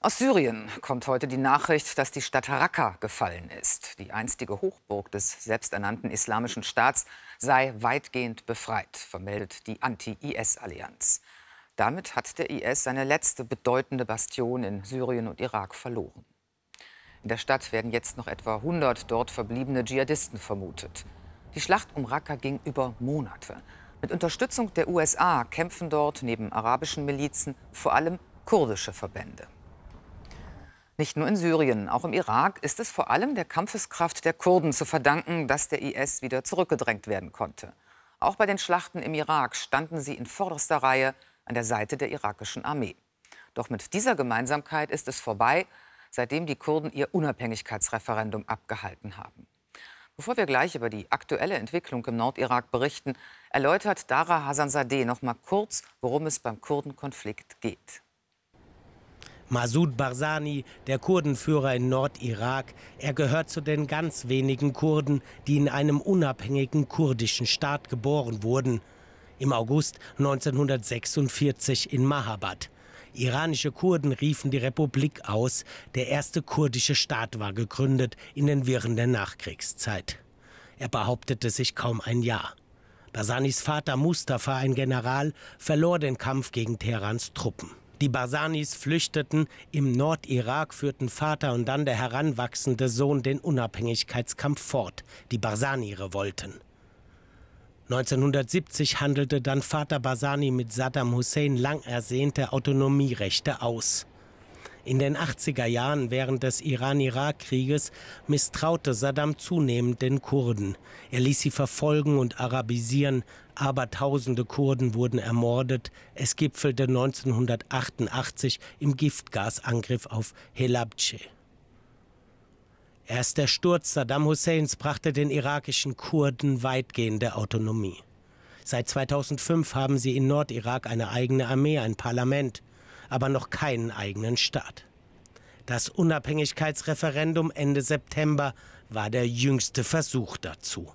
Aus Syrien kommt heute die Nachricht, dass die Stadt Raqqa gefallen ist. Die einstige Hochburg des selbsternannten Islamischen Staats sei weitgehend befreit, vermeldet die Anti-IS-Allianz. Damit hat der IS seine letzte bedeutende Bastion in Syrien und Irak verloren. In der Stadt werden jetzt noch etwa 100 dort verbliebene Dschihadisten vermutet. Die Schlacht um Raqqa ging über Monate. Mit Unterstützung der USA kämpfen dort neben arabischen Milizen vor allem kurdische Verbände. Nicht nur in Syrien, auch im Irak ist es vor allem der Kampfeskraft der Kurden zu verdanken, dass der IS wieder zurückgedrängt werden konnte. Auch bei den Schlachten im Irak standen sie in vorderster Reihe an der Seite der irakischen Armee. Doch mit dieser Gemeinsamkeit ist es vorbei, seitdem die Kurden ihr Unabhängigkeitsreferendum abgehalten haben. Bevor wir gleich über die aktuelle Entwicklung im Nordirak berichten, erläutert Dara Sadeh noch mal kurz, worum es beim Kurdenkonflikt geht. Masoud Barzani, der Kurdenführer in Nordirak. Er gehört zu den ganz wenigen Kurden, die in einem unabhängigen kurdischen Staat geboren wurden. Im August 1946 in Mahabad. Iranische Kurden riefen die Republik aus. Der erste kurdische Staat war gegründet in den Wirren der Nachkriegszeit. Er behauptete sich kaum ein Jahr. Basanis Vater Mustafa, ein General, verlor den Kampf gegen Teherans Truppen. Die Basanis flüchteten, im Nordirak führten Vater und dann der heranwachsende Sohn den Unabhängigkeitskampf fort, die Barsani-Revolten. 1970 handelte dann Vater Barsani mit Saddam Hussein lang ersehnte Autonomierechte aus. In den 80er Jahren während des Iran-Irak-Krieges misstraute Saddam zunehmend den Kurden. Er ließ sie verfolgen und arabisieren, aber tausende Kurden wurden ermordet. Es gipfelte 1988 im Giftgasangriff auf Helabce. Erst der Sturz Saddam Husseins brachte den irakischen Kurden weitgehende Autonomie. Seit 2005 haben sie in Nordirak eine eigene Armee, ein Parlament aber noch keinen eigenen Staat. Das Unabhängigkeitsreferendum Ende September war der jüngste Versuch dazu.